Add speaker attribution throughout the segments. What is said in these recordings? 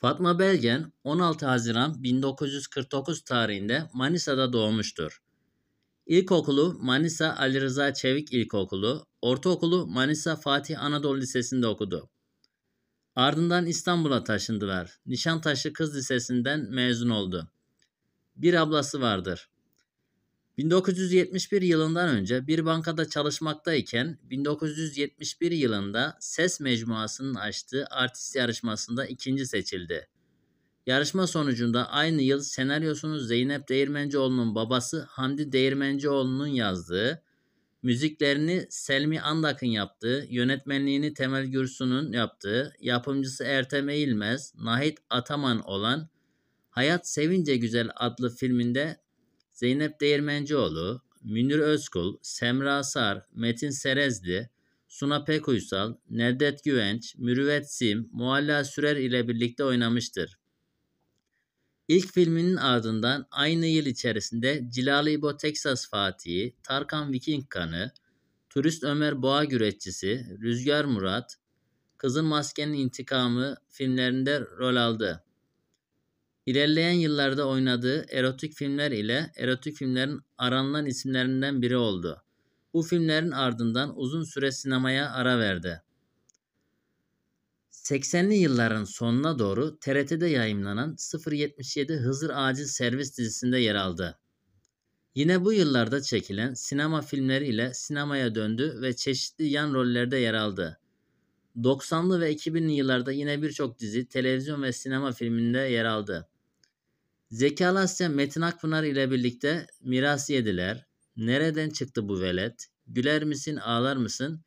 Speaker 1: Fatma Belgen 16 Haziran 1949 tarihinde Manisa'da doğmuştur. İlkokulu Manisa Ali Rıza Çevik İlkokulu, ortaokulu Manisa Fatih Anadolu Lisesi'nde okudu. Ardından İstanbul'a taşındılar. Nişantaşı Kız Lisesi'nden mezun oldu. Bir ablası vardır. 1971 yılından önce bir bankada çalışmaktayken 1971 yılında Ses e Mecmuası'nın açtığı artist yarışmasında ikinci seçildi. Yarışma sonucunda aynı yıl senaryosunu Zeynep Değirmencioğlu'nun babası Hamdi Değirmencioğlu'nun yazdığı, müziklerini Selmi Andak'ın yaptığı, yönetmenliğini Temel Gürsu'nun yaptığı, yapımcısı Ertem Eğilmez, Nahit Ataman olan Hayat Sevince Güzel adlı filminde Zeynep Değirmencioğlu, Münir Özkul, Semra Sar, Metin Serezli, Suna Pek Nedret Nevdet Güvenç, Mürüvvet Sim, Mualla Sürer ile birlikte oynamıştır. İlk filminin ardından aynı yıl içerisinde Cilalı İbo Texas Fatih'i, Tarkan Viking Kanı, Turist Ömer Boğa Güreşçisi, Rüzgar Murat, Kızın Maskenin İntikamı filmlerinde rol aldı. İlerleyen yıllarda oynadığı erotik filmler ile erotik filmlerin aranılan isimlerinden biri oldu. Bu filmlerin ardından uzun süre sinemaya ara verdi. 80'li yılların sonuna doğru TRT'de yayınlanan 077 Hızır Acil Servis dizisinde yer aldı. Yine bu yıllarda çekilen sinema filmleriyle sinemaya döndü ve çeşitli yan rollerde yer aldı. 90'lı ve 2000'li yıllarda yine birçok dizi, televizyon ve sinema filminde yer aldı. Zekalı Asya Metin Akpınar ile birlikte miras yediler. Nereden çıktı bu velet? Güler misin ağlar mısın?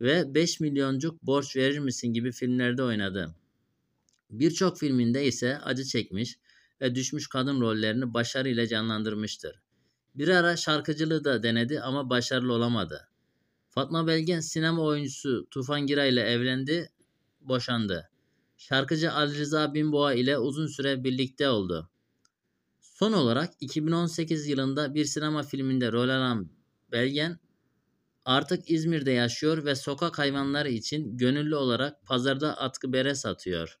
Speaker 1: Ve 5 milyoncuk borç verir misin gibi filmlerde oynadı. Birçok filminde ise acı çekmiş ve düşmüş kadın rollerini başarıyla canlandırmıştır. Bir ara şarkıcılığı da denedi ama başarılı olamadı. Fatma Belgen sinema oyuncusu Tufan Gira ile evlendi, boşandı. Şarkıcı Ali Rıza Binboğa ile uzun süre birlikte oldu. Son olarak 2018 yılında bir sinema filminde rol alan Belgen artık İzmir'de yaşıyor ve sokak hayvanları için gönüllü olarak pazarda atkı bere satıyor.